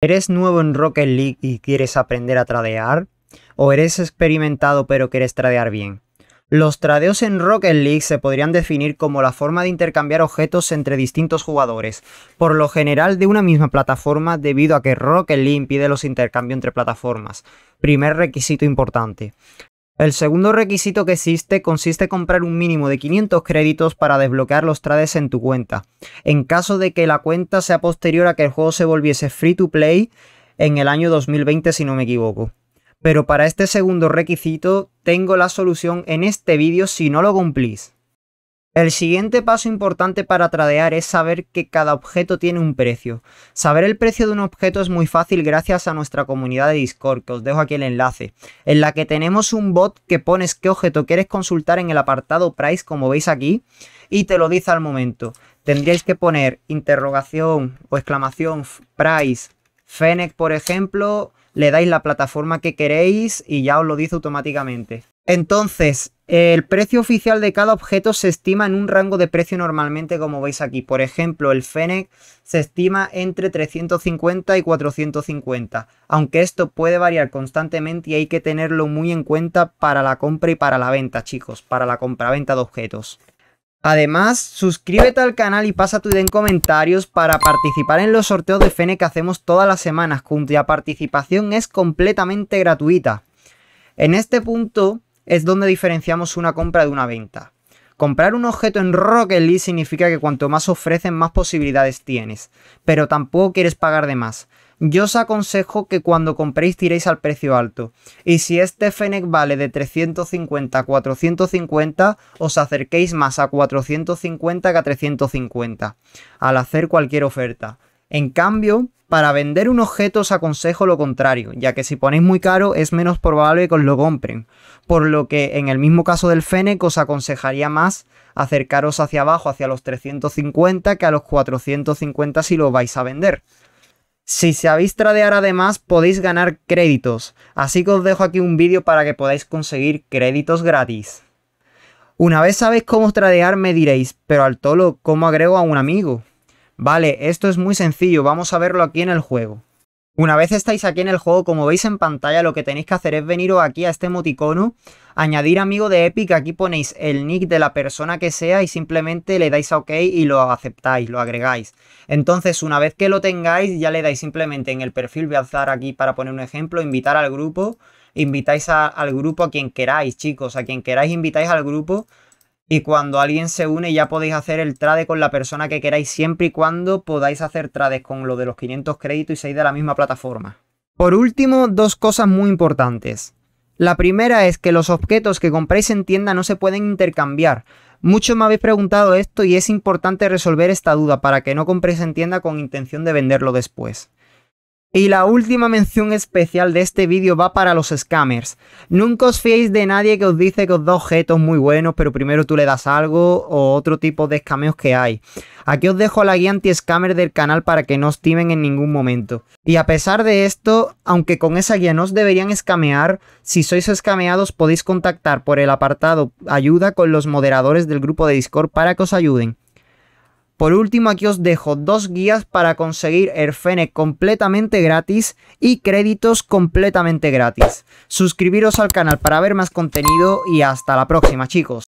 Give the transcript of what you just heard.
¿Eres nuevo en Rocket League y quieres aprender a tradear? ¿O eres experimentado pero quieres tradear bien? Los tradeos en Rocket League se podrían definir como la forma de intercambiar objetos entre distintos jugadores, por lo general de una misma plataforma debido a que Rocket League impide los intercambios entre plataformas, primer requisito importante. El segundo requisito que existe consiste en comprar un mínimo de 500 créditos para desbloquear los trades en tu cuenta. En caso de que la cuenta sea posterior a que el juego se volviese free to play en el año 2020 si no me equivoco. Pero para este segundo requisito tengo la solución en este vídeo si no lo cumplís. El siguiente paso importante para tradear es saber que cada objeto tiene un precio. Saber el precio de un objeto es muy fácil gracias a nuestra comunidad de Discord, que os dejo aquí el enlace, en la que tenemos un bot que pones qué objeto quieres consultar en el apartado price, como veis aquí, y te lo dice al momento. Tendríais que poner interrogación o exclamación price Fennec, por ejemplo, le dais la plataforma que queréis y ya os lo dice automáticamente. Entonces, el precio oficial de cada objeto se estima en un rango de precio normalmente como veis aquí. Por ejemplo, el Fennec se estima entre 350 y 450, aunque esto puede variar constantemente y hay que tenerlo muy en cuenta para la compra y para la venta, chicos, para la compra-venta de objetos. Además, suscríbete al canal y pasa tu idea en comentarios para participar en los sorteos de Fene que hacemos todas las semanas, cuya participación es completamente gratuita. En este punto, es donde diferenciamos una compra de una venta. Comprar un objeto en Rocket League significa que cuanto más ofrecen, más posibilidades tienes, pero tampoco quieres pagar de más. Yo os aconsejo que cuando compréis tiréis al precio alto, y si este Fennec vale de 350 a 450, os acerquéis más a 450 que a 350, al hacer cualquier oferta. En cambio, para vender un objeto os aconsejo lo contrario, ya que si ponéis muy caro es menos probable que os lo compren, por lo que en el mismo caso del Fennec os aconsejaría más acercaros hacia abajo, hacia los 350 que a los 450 si lo vais a vender. Si sabéis tradear además podéis ganar créditos, así que os dejo aquí un vídeo para que podáis conseguir créditos gratis. Una vez sabéis cómo tradear me diréis, pero al tolo, ¿cómo agrego a un amigo? Vale, esto es muy sencillo, vamos a verlo aquí en el juego. Una vez estáis aquí en el juego, como veis en pantalla, lo que tenéis que hacer es veniros aquí a este emoticono, añadir amigo de Epic, aquí ponéis el nick de la persona que sea y simplemente le dais a OK y lo aceptáis, lo agregáis. Entonces, una vez que lo tengáis, ya le dais simplemente en el perfil, voy a alzar aquí para poner un ejemplo, invitar al grupo, invitáis al grupo a quien queráis, chicos, a quien queráis invitáis al grupo y cuando alguien se une ya podéis hacer el trade con la persona que queráis siempre y cuando podáis hacer trades con lo de los 500 créditos y seáis de la misma plataforma. Por último, dos cosas muy importantes. La primera es que los objetos que compráis en tienda no se pueden intercambiar. Muchos me habéis preguntado esto y es importante resolver esta duda para que no compréis en tienda con intención de venderlo después. Y la última mención especial de este vídeo va para los scammers. Nunca os fiéis de nadie que os dice que os da objetos muy buenos, pero primero tú le das algo o otro tipo de escameos que hay. Aquí os dejo la guía anti-scammer del canal para que no os timen en ningún momento. Y a pesar de esto, aunque con esa guía no os deberían escamear, si sois escameados podéis contactar por el apartado ayuda con los moderadores del grupo de Discord para que os ayuden. Por último, aquí os dejo dos guías para conseguir Erfene completamente gratis y créditos completamente gratis. Suscribiros al canal para ver más contenido y hasta la próxima chicos.